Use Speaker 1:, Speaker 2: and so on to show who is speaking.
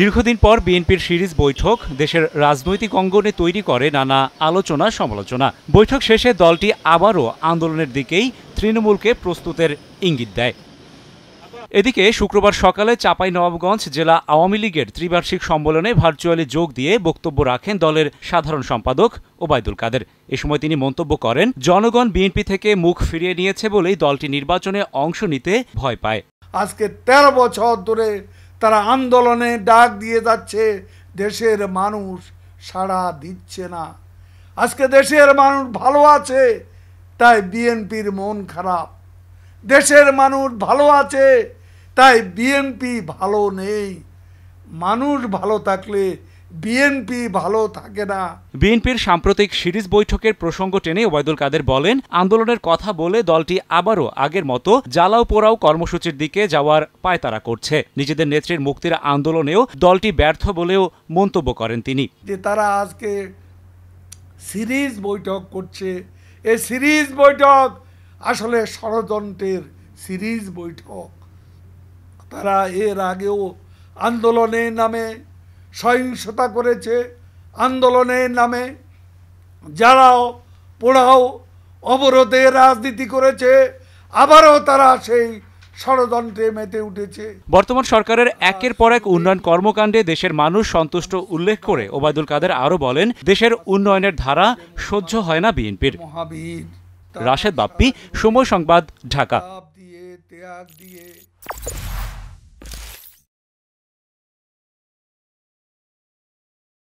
Speaker 1: দীর্ঘদিন পর বিএনপির সিরিজ বৈঠক দেশের রাজনৈতিক অঙ্গনে তৈরি করে নানা আলোচনা সমালোচনা বৈঠক শেষে দলটি আবারও আন্দোলনের দিকেই তৃণমূলকে প্রস্তুতের ইঙ্গিত দেয় এদিকে শুক্রবার সকালে চাপাই নবাবগঞ্জ জেলা আওয়ামী লীগের ত্রিবার্ষিক সম্মেলনে ভার্চুয়ালি যোগ দিয়ে বক্তব্য রাখেন দলের সাধারণ সম্পাদক ওবায়দুল কাদের এ সময় তিনি মন্তব্য করেন জনগণ বিএনপি থেকে মুখ ফিরিয়ে নিয়েছে বলেই দলটি নির্বাচনে অংশ নিতে ভয় পায়
Speaker 2: আজকে তেরো বছর ধরে তারা আন্দোলনে ডাক দিয়ে যাচ্ছে দেশের মানুষ সাড়া দিচ্ছে না আজকে দেশের মানুষ ভালো আছে তাই বিএনপির মন খারাপ দেশের মানুষ ভালো আছে তাই বিএনপি ভালো নেই মানুষ ভালো থাকলে বিএনপি ভালো থাকে না
Speaker 1: বিএনপির সাম্প্রতিক সিরিজ বৈঠকের প্রসঙ্গ টেনে ওবায়দুল কাদের বলেন আন্দোলনের কথা বলে দলটি আবারও আগের মতো জ্বালাও পোড়াও কর্মসূচির দিকে যাওয়ার পায়তারা করছে নিজেদের নেত্রীর মুক্তির আন্দোলনেও দলটি ব্যর্থ বলেও মন্তব্য করেন তিনি
Speaker 2: যে তারা আজকে সিরিজ বৈঠক করছে এই সিরিজ বৈঠক আসলে ষড়যন্ত্রের সিরিজ বৈঠক তারা এর আগেও আন্দোলনের নামে সহিংসতা করেছে আন্দোলনের নামে যারাও পোড়াও অবরোধে রাজনীতি করেছে আবারও তারা সেই ষড়যন্ত্রে মেতে উঠেছে
Speaker 1: বর্তমান সরকারের একের পর এক উন্নয়ন কর্মকাণ্ডে দেশের মানুষ সন্তুষ্ট উল্লেখ করে ওবায়দুল কাদের আরও বলেন দেশের উন্নয়নের ধারা সহ্য হয় না বিএনপির রাশেদ বাপ্পি সময় সংবাদ ঢাকা